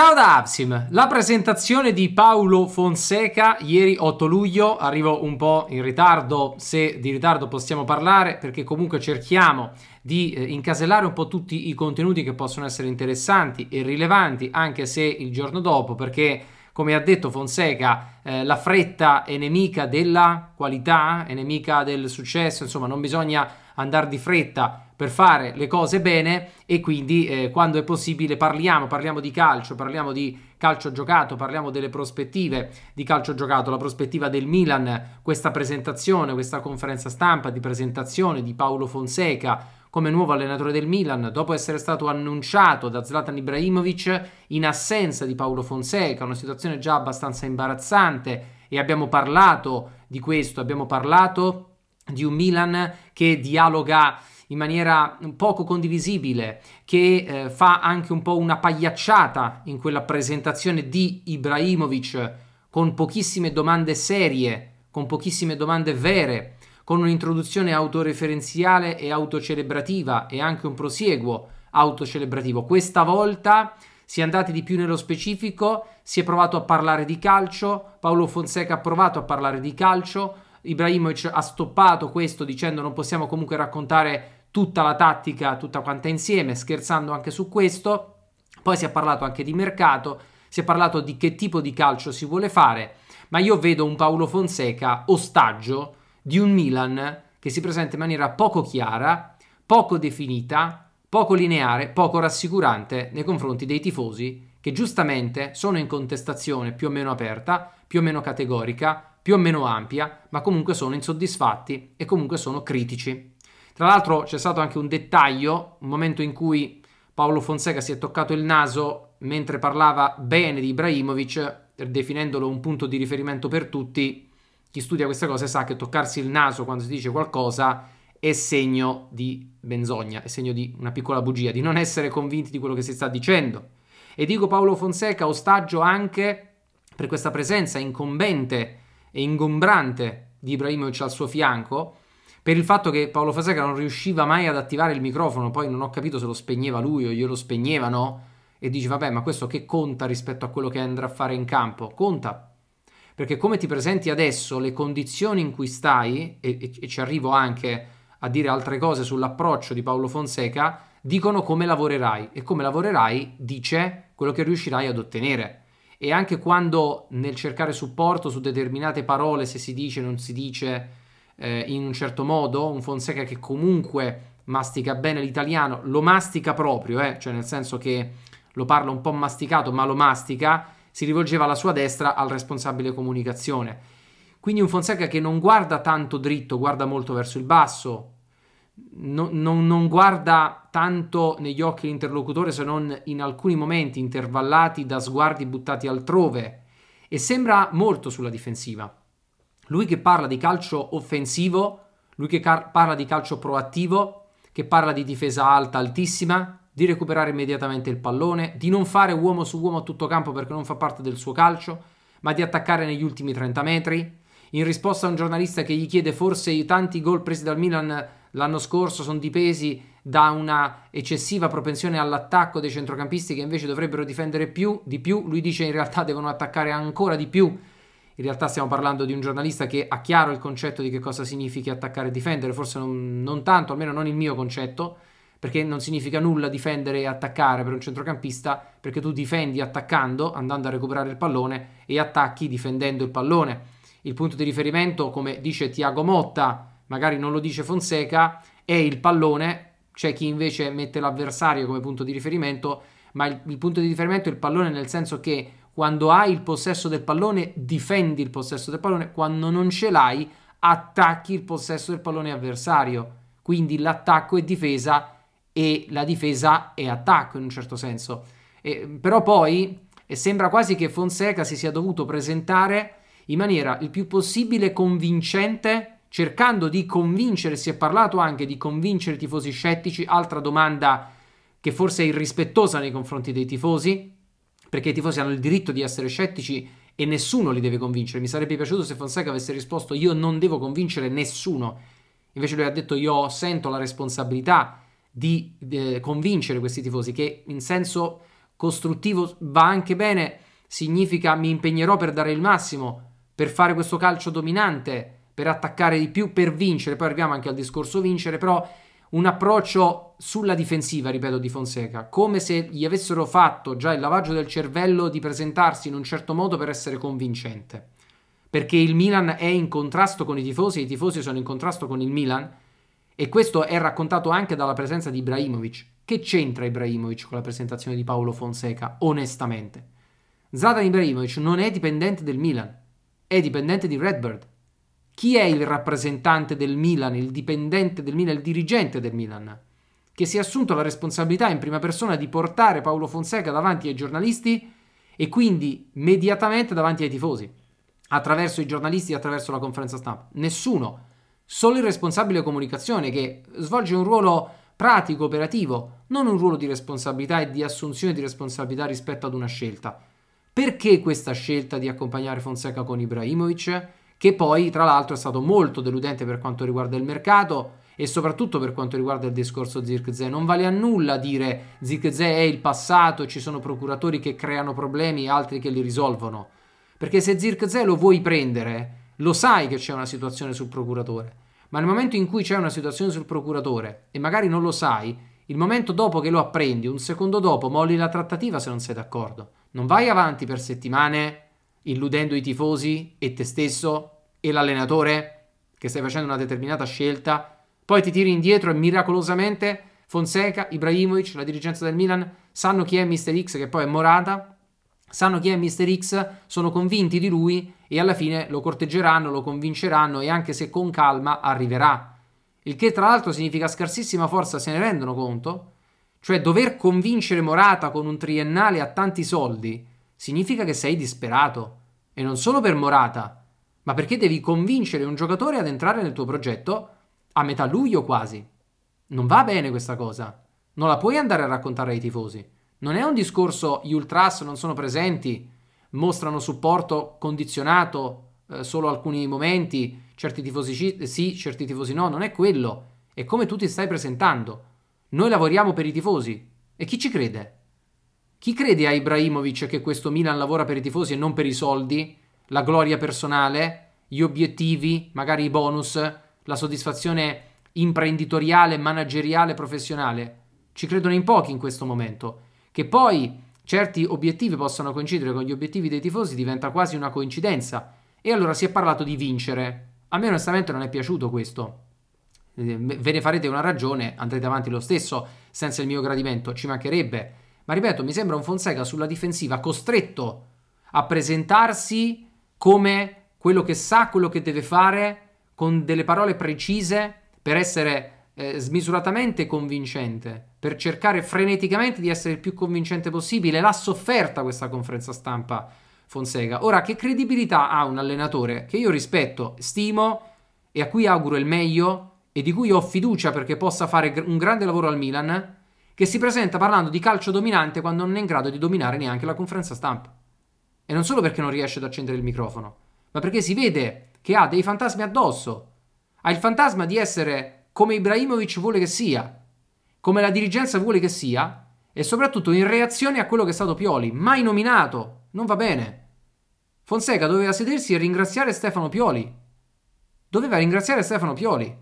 Ciao da Absim, la presentazione di Paolo Fonseca ieri 8 luglio, arrivo un po' in ritardo, se di ritardo possiamo parlare, perché comunque cerchiamo di eh, incasellare un po' tutti i contenuti che possono essere interessanti e rilevanti, anche se il giorno dopo, perché come ha detto Fonseca, eh, la fretta è nemica della qualità, è nemica del successo, insomma non bisogna andare di fretta per fare le cose bene e quindi eh, quando è possibile parliamo, parliamo di calcio, parliamo di calcio giocato, parliamo delle prospettive di calcio giocato, la prospettiva del Milan, questa presentazione, questa conferenza stampa di presentazione di Paolo Fonseca come nuovo allenatore del Milan, dopo essere stato annunciato da Zlatan Ibrahimovic in assenza di Paolo Fonseca, una situazione già abbastanza imbarazzante e abbiamo parlato di questo, abbiamo parlato di un Milan che dialoga in maniera poco condivisibile, che eh, fa anche un po' una pagliacciata in quella presentazione di Ibrahimovic con pochissime domande serie, con pochissime domande vere, con un'introduzione autoreferenziale e autocelebrativa e anche un prosieguo autocelebrativo. Questa volta si è andati di più nello specifico, si è provato a parlare di calcio, Paolo Fonseca ha provato a parlare di calcio, Ibrahimovic ha stoppato questo dicendo non possiamo comunque raccontare tutta la tattica, tutta quanta insieme, scherzando anche su questo. Poi si è parlato anche di mercato, si è parlato di che tipo di calcio si vuole fare, ma io vedo un Paolo Fonseca ostaggio di un Milan che si presenta in maniera poco chiara, poco definita, poco lineare, poco rassicurante nei confronti dei tifosi che giustamente sono in contestazione più o meno aperta, più o meno categorica, più o meno ampia, ma comunque sono insoddisfatti e comunque sono critici. Tra l'altro c'è stato anche un dettaglio, un momento in cui Paolo Fonseca si è toccato il naso mentre parlava bene di Ibrahimovic, definendolo un punto di riferimento per tutti. Chi studia queste cose sa che toccarsi il naso quando si dice qualcosa è segno di menzogna, è segno di una piccola bugia, di non essere convinti di quello che si sta dicendo. E dico Paolo Fonseca ostaggio anche per questa presenza incombente e ingombrante di Ibrahimovic al suo fianco, per il fatto che Paolo Faseca non riusciva mai ad attivare il microfono, poi non ho capito se lo spegneva lui o glielo spegnevano, e dici vabbè ma questo che conta rispetto a quello che andrà a fare in campo? Conta, perché come ti presenti adesso, le condizioni in cui stai, e, e, e ci arrivo anche a dire altre cose sull'approccio di Paolo Fonseca, dicono come lavorerai e come lavorerai dice quello che riuscirai ad ottenere. E anche quando nel cercare supporto su determinate parole, se si dice, o non si dice, eh, in un certo modo, un Fonseca che comunque mastica bene l'italiano, lo mastica proprio, eh, cioè nel senso che lo parla un po' masticato, ma lo mastica, si rivolgeva alla sua destra al responsabile comunicazione. Quindi un Fonseca che non guarda tanto dritto, guarda molto verso il basso, no, no, non guarda tanto negli occhi l'interlocutore se non in alcuni momenti intervallati da sguardi buttati altrove e sembra molto sulla difensiva. Lui che parla di calcio offensivo, lui che car- parla di calcio proattivo, che parla di difesa alta, altissima, di recuperare immediatamente il pallone, di non fare uomo su uomo a tutto campo perché non fa parte del suo calcio, ma di attaccare negli ultimi 30 metri. In risposta a un giornalista che gli chiede forse i tanti gol presi dal Milan l'anno scorso sono dipesi da una eccessiva propensione all'attacco dei centrocampisti che invece dovrebbero difendere più, di più, lui dice in realtà devono attaccare ancora di più in realtà stiamo parlando di un giornalista che ha chiaro il concetto di che cosa significhi attaccare e difendere, forse non, non tanto, almeno non il mio concetto, perché non significa nulla difendere e attaccare per un centrocampista, perché tu difendi attaccando, andando a recuperare il pallone, e attacchi difendendo il pallone. Il punto di riferimento, come dice Tiago Motta, magari non lo dice Fonseca, è il pallone, c'è chi invece mette l'avversario come punto di riferimento, ma il, il punto di riferimento è il pallone nel senso che quando hai il possesso del pallone, difendi il possesso del pallone, quando non ce l'hai, attacchi il possesso del pallone avversario. Quindi l'attacco è difesa e la difesa è attacco in un certo senso. E, però poi e sembra quasi che Fonseca si sia dovuto presentare in maniera il più possibile convincente, cercando di convincere, si è parlato anche di convincere i tifosi scettici, altra domanda che forse è irrispettosa nei confronti dei tifosi, perché i tifosi hanno il diritto di essere scettici e nessuno li deve convincere. Mi sarebbe piaciuto se Fonseca avesse risposto io non devo convincere nessuno. Invece lui ha detto io sento la responsabilità di eh, convincere questi tifosi che in senso costruttivo va anche bene, significa mi impegnerò per dare il massimo, per fare questo calcio dominante, per attaccare di più, per vincere. Poi arriviamo anche al discorso vincere, però un approccio sulla difensiva, ripeto, di Fonseca, come se gli avessero fatto già il lavaggio del cervello di presentarsi in un certo modo per essere convincente. Perché il Milan è in contrasto con i tifosi e i tifosi sono in contrasto con il Milan. E questo è raccontato anche dalla presenza di Ibrahimovic. Che c'entra Ibrahimovic con la presentazione di Paolo Fonseca, onestamente? Zlatan Ibrahimovic non è dipendente del Milan, è dipendente di Redbird. Chi è il rappresentante del Milan, il dipendente del Milan, il dirigente del Milan? Che si è assunto la responsabilità in prima persona di portare Paolo Fonseca davanti ai giornalisti e quindi immediatamente davanti ai tifosi, attraverso i giornalisti, attraverso la conferenza stampa. Nessuno, solo il responsabile comunicazione che svolge un ruolo pratico, operativo, non un ruolo di responsabilità e di assunzione di responsabilità rispetto ad una scelta. Perché questa scelta di accompagnare Fonseca con Ibrahimovic? che poi tra l'altro è stato molto deludente per quanto riguarda il mercato e soprattutto per quanto riguarda il discorso Zirkzee. Non vale a nulla dire Zirkzee è il passato, ci sono procuratori che creano problemi, altri che li risolvono. Perché se Zirkzee lo vuoi prendere, lo sai che c'è una situazione sul procuratore. Ma nel momento in cui c'è una situazione sul procuratore e magari non lo sai, il momento dopo che lo apprendi, un secondo dopo, molli la trattativa se non sei d'accordo. Non vai avanti per settimane illudendo i tifosi e te stesso e l'allenatore che stai facendo una determinata scelta, poi ti tiri indietro e miracolosamente Fonseca, Ibrahimovic, la dirigenza del Milan sanno chi è Mr. X che poi è Morata, sanno chi è Mr. X, sono convinti di lui e alla fine lo corteggeranno, lo convinceranno e anche se con calma arriverà. Il che tra l'altro significa scarsissima forza, se ne rendono conto? Cioè dover convincere Morata con un triennale a tanti soldi significa che sei disperato e non solo per Morata, ma perché devi convincere un giocatore ad entrare nel tuo progetto a metà luglio quasi. Non va bene questa cosa. Non la puoi andare a raccontare ai tifosi. Non è un discorso gli ultras non sono presenti, mostrano supporto condizionato eh, solo alcuni momenti, certi tifosi sì, certi tifosi no, non è quello. È come tu ti stai presentando. Noi lavoriamo per i tifosi e chi ci crede? Chi crede a Ibrahimovic che questo Milan lavora per i tifosi e non per i soldi, la gloria personale, gli obiettivi, magari i bonus, la soddisfazione imprenditoriale, manageriale, professionale? Ci credono in pochi in questo momento. Che poi certi obiettivi possano coincidere con gli obiettivi dei tifosi diventa quasi una coincidenza. E allora si è parlato di vincere. A me onestamente non è piaciuto questo. Eh, ve ne farete una ragione, andrete avanti lo stesso, senza il mio gradimento, ci mancherebbe ma ripeto, mi sembra un Fonseca sulla difensiva costretto a presentarsi come quello che sa, quello che deve fare, con delle parole precise per essere eh, smisuratamente convincente, per cercare freneticamente di essere il più convincente possibile. L'ha sofferta questa conferenza stampa Fonseca. Ora, che credibilità ha un allenatore che io rispetto, stimo e a cui auguro il meglio e di cui ho fiducia perché possa fare un grande lavoro al Milan? che si presenta parlando di calcio dominante quando non è in grado di dominare neanche la conferenza stampa. E non solo perché non riesce ad accendere il microfono, ma perché si vede che ha dei fantasmi addosso. Ha il fantasma di essere come Ibrahimovic vuole che sia, come la dirigenza vuole che sia, e soprattutto in reazione a quello che è stato Pioli, mai nominato. Non va bene. Fonseca doveva sedersi e ringraziare Stefano Pioli. Doveva ringraziare Stefano Pioli.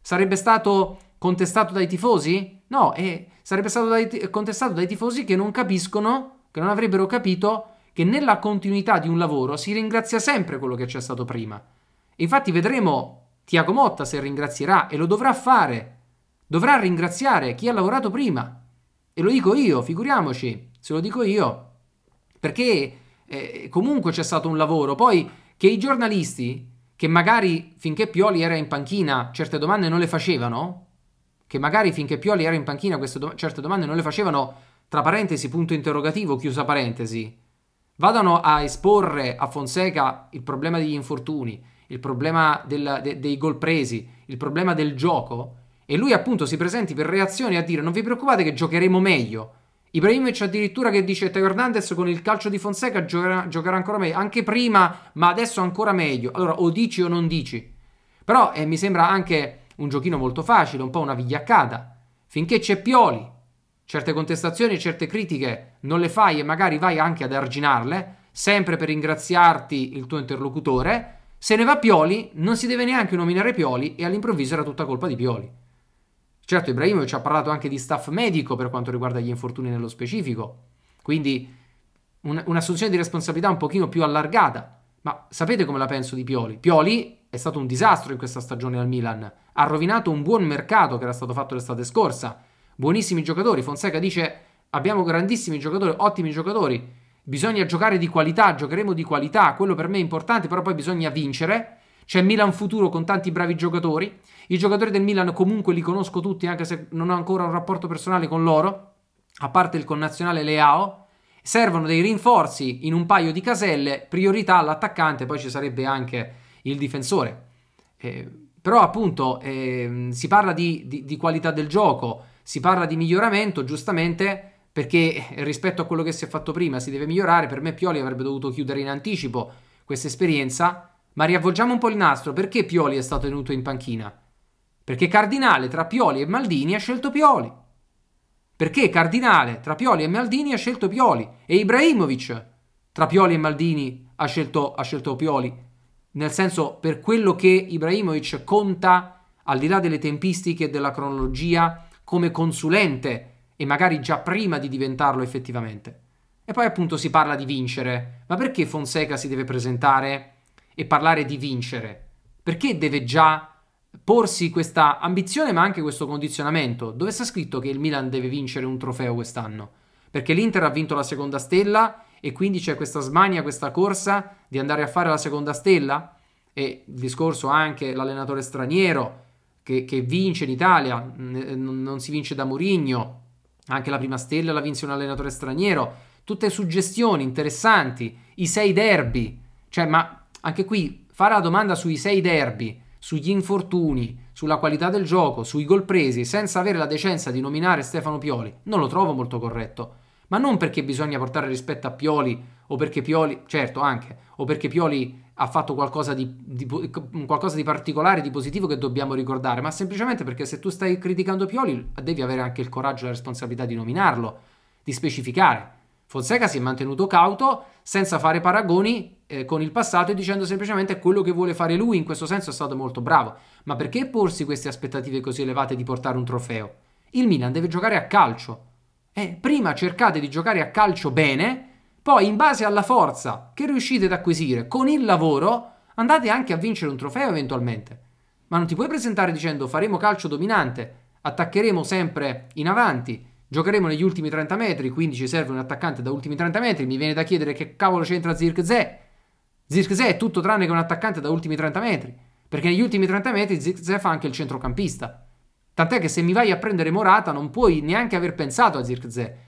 Sarebbe stato contestato dai tifosi? No, e sarebbe stato dai, contestato dai tifosi che non capiscono, che non avrebbero capito che nella continuità di un lavoro si ringrazia sempre quello che c'è stato prima. infatti vedremo Tiago Motta se ringrazierà e lo dovrà fare. Dovrà ringraziare chi ha lavorato prima. E lo dico io, figuriamoci, se lo dico io. Perché eh, comunque c'è stato un lavoro. Poi che i giornalisti, che magari finché Pioli era in panchina certe domande non le facevano, che magari finché Pioli era in panchina queste do- certe domande non le facevano, tra parentesi, punto interrogativo, chiusa parentesi, vadano a esporre a Fonseca il problema degli infortuni, il problema del, de, dei gol presi, il problema del gioco, e lui appunto si presenti per reazione a dire non vi preoccupate che giocheremo meglio. Ibrahimovic addirittura che dice Teo Hernandez con il calcio di Fonseca giocherà, giocherà ancora meglio, anche prima, ma adesso ancora meglio. Allora o dici o non dici. Però eh, mi sembra anche un giochino molto facile, un po' una vigliaccata. Finché c'è Pioli, certe contestazioni, e certe critiche non le fai e magari vai anche ad arginarle, sempre per ringraziarti il tuo interlocutore. Se ne va Pioli, non si deve neanche nominare Pioli e all'improvviso era tutta colpa di Pioli. Certo, Ibrahimovic ha parlato anche di staff medico per quanto riguarda gli infortuni nello specifico, quindi un, un'assunzione di responsabilità un pochino più allargata. Ma sapete come la penso di Pioli? Pioli è stato un disastro in questa stagione al Milan. Ha rovinato un buon mercato che era stato fatto l'estate scorsa. Buonissimi giocatori. Fonseca dice: Abbiamo grandissimi giocatori, ottimi giocatori. Bisogna giocare di qualità, giocheremo di qualità. Quello per me è importante, però poi bisogna vincere. C'è Milan futuro con tanti bravi giocatori. I giocatori del Milan comunque li conosco tutti, anche se non ho ancora un rapporto personale con loro, a parte il connazionale Leao. Servono dei rinforzi in un paio di caselle, priorità all'attaccante, poi ci sarebbe anche il difensore. Eh, però appunto eh, si parla di, di, di, qualità del gioco, si parla di miglioramento, giustamente perché rispetto a quello che si è fatto prima si deve migliorare. Per me Pioli avrebbe dovuto chiudere in anticipo questa esperienza. Ma riavvolgiamo un po' il nastro, perché Pioli è stato tenuto in panchina? Perché Cardinale tra Pioli e Maldini ha scelto Pioli. Perché Cardinale tra Pioli e Maldini ha scelto Pioli e Ibrahimovic tra Pioli e Maldini ha scelto, ha scelto Pioli nel senso per quello che Ibrahimovic conta al di là delle tempistiche e della cronologia come consulente e magari già prima di diventarlo effettivamente. E poi appunto si parla di vincere, ma perché Fonseca si deve presentare e parlare di vincere? Perché deve già porsi questa ambizione ma anche questo condizionamento? Dove sta scritto che il Milan deve vincere un trofeo quest'anno? Perché l'Inter ha vinto la seconda stella e quindi c'è questa smania, questa corsa di andare a fare la seconda stella e il discorso anche l'allenatore straniero che, che vince in Italia, n- non si vince da Mourinho, anche la prima stella la vinse un allenatore straniero, tutte suggestioni interessanti, i sei derby, cioè ma anche qui fare la domanda sui sei derby, sugli infortuni, sulla qualità del gioco, sui gol presi, senza avere la decenza di nominare Stefano Pioli, non lo trovo molto corretto ma non perché bisogna portare rispetto a Pioli o perché Pioli, certo anche, o perché Pioli ha fatto qualcosa di, di, qualcosa di, particolare, di positivo che dobbiamo ricordare, ma semplicemente perché se tu stai criticando Pioli devi avere anche il coraggio e la responsabilità di nominarlo, di specificare. Fonseca si è mantenuto cauto senza fare paragoni eh, con il passato e dicendo semplicemente quello che vuole fare lui, in questo senso è stato molto bravo. Ma perché porsi queste aspettative così elevate di portare un trofeo? Il Milan deve giocare a calcio, eh, prima cercate di giocare a calcio bene, poi in base alla forza che riuscite ad acquisire con il lavoro, andate anche a vincere un trofeo eventualmente. Ma non ti puoi presentare dicendo faremo calcio dominante, attaccheremo sempre in avanti, giocheremo negli ultimi 30 metri, quindi ci serve un attaccante da ultimi 30 metri, mi viene da chiedere che cavolo c'entra Zirkzee. Zirkzee è tutto tranne che un attaccante da ultimi 30 metri, perché negli ultimi 30 metri Zirkzee fa anche il centrocampista. Tant'è che se mi vai a prendere Morata non puoi neanche aver pensato a Zirkzee.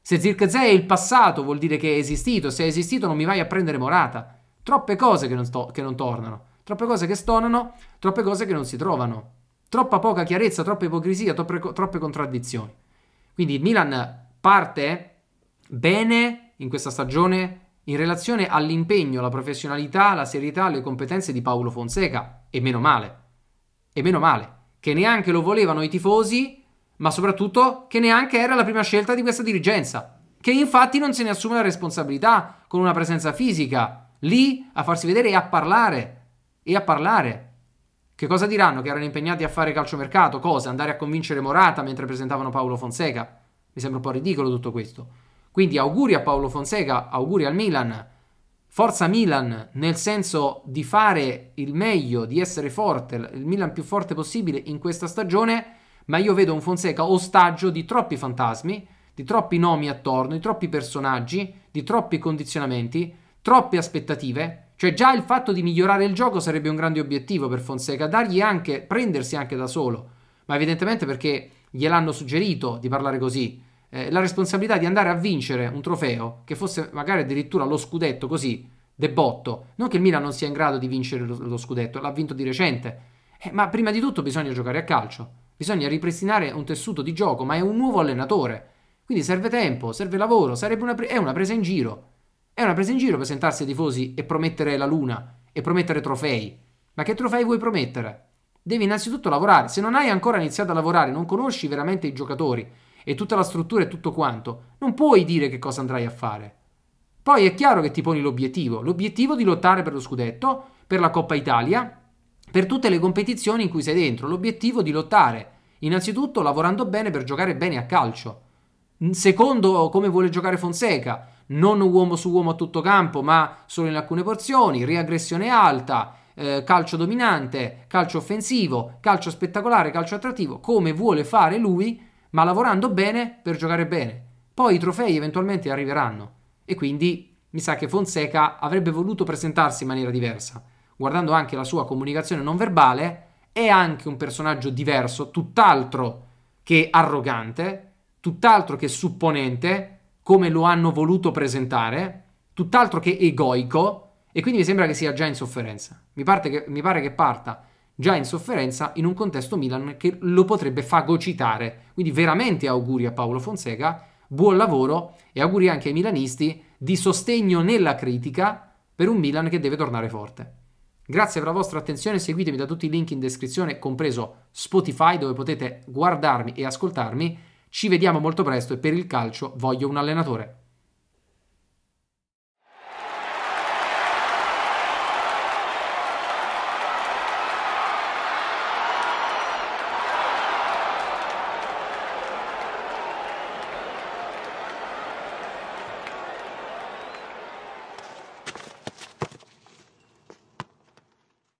Se Zirkzee è il passato vuol dire che è esistito, se è esistito non mi vai a prendere Morata. Troppe cose che non, sto, che non tornano, troppe cose che stonano, troppe cose che non si trovano. Troppa poca chiarezza, troppa ipocrisia, troppe, troppe contraddizioni. Quindi il Milan parte bene in questa stagione in relazione all'impegno, alla professionalità, alla serietà, alle competenze di Paolo Fonseca. E meno male. E meno male che neanche lo volevano i tifosi, ma soprattutto che neanche era la prima scelta di questa dirigenza, che infatti non se ne assume la responsabilità con una presenza fisica, lì a farsi vedere e a parlare, e a parlare. Che cosa diranno? Che erano impegnati a fare calciomercato? Cosa? Andare a convincere Morata mentre presentavano Paolo Fonseca? Mi sembra un po' ridicolo tutto questo. Quindi auguri a Paolo Fonseca, auguri al Milan, Forza Milan, nel senso di fare il meglio, di essere forte, il Milan più forte possibile in questa stagione, ma io vedo un Fonseca ostaggio di troppi fantasmi, di troppi nomi attorno, di troppi personaggi, di troppi condizionamenti, troppe aspettative. Cioè già il fatto di migliorare il gioco sarebbe un grande obiettivo per Fonseca, dargli anche, prendersi anche da solo, ma evidentemente perché gliel'hanno suggerito di parlare così eh, la responsabilità di andare a vincere un trofeo, che fosse magari addirittura lo scudetto così, debotto, non che il Milan non sia in grado di vincere lo, lo scudetto, l'ha vinto di recente, eh, ma prima di tutto bisogna giocare a calcio, bisogna ripristinare un tessuto di gioco, ma è un nuovo allenatore, quindi serve tempo, serve lavoro, una pre- è una presa in giro, è una presa in giro presentarsi ai tifosi e promettere la luna, e promettere trofei, ma che trofei vuoi promettere? Devi innanzitutto lavorare, se non hai ancora iniziato a lavorare, non conosci veramente i giocatori, e tutta la struttura e tutto quanto, non puoi dire che cosa andrai a fare. Poi è chiaro che ti poni l'obiettivo, l'obiettivo di lottare per lo scudetto, per la Coppa Italia, per tutte le competizioni in cui sei dentro, l'obiettivo di lottare, innanzitutto lavorando bene per giocare bene a calcio. Secondo, come vuole giocare Fonseca, non uomo su uomo a tutto campo, ma solo in alcune porzioni, riaggressione alta, eh, calcio dominante, calcio offensivo, calcio spettacolare, calcio attrattivo, come vuole fare lui ma lavorando bene per giocare bene. Poi i trofei eventualmente arriveranno e quindi mi sa che Fonseca avrebbe voluto presentarsi in maniera diversa. Guardando anche la sua comunicazione non verbale, è anche un personaggio diverso, tutt'altro che arrogante, tutt'altro che supponente, come lo hanno voluto presentare, tutt'altro che egoico, e quindi mi sembra che sia già in sofferenza. Mi, che, mi pare che parta già in sofferenza in un contesto Milan che lo potrebbe fagocitare. Quindi veramente auguri a Paolo Fonseca, buon lavoro e auguri anche ai milanisti di sostegno nella critica per un Milan che deve tornare forte. Grazie per la vostra attenzione, seguitemi da tutti i link in descrizione, compreso Spotify dove potete guardarmi e ascoltarmi. Ci vediamo molto presto e per il calcio voglio un allenatore.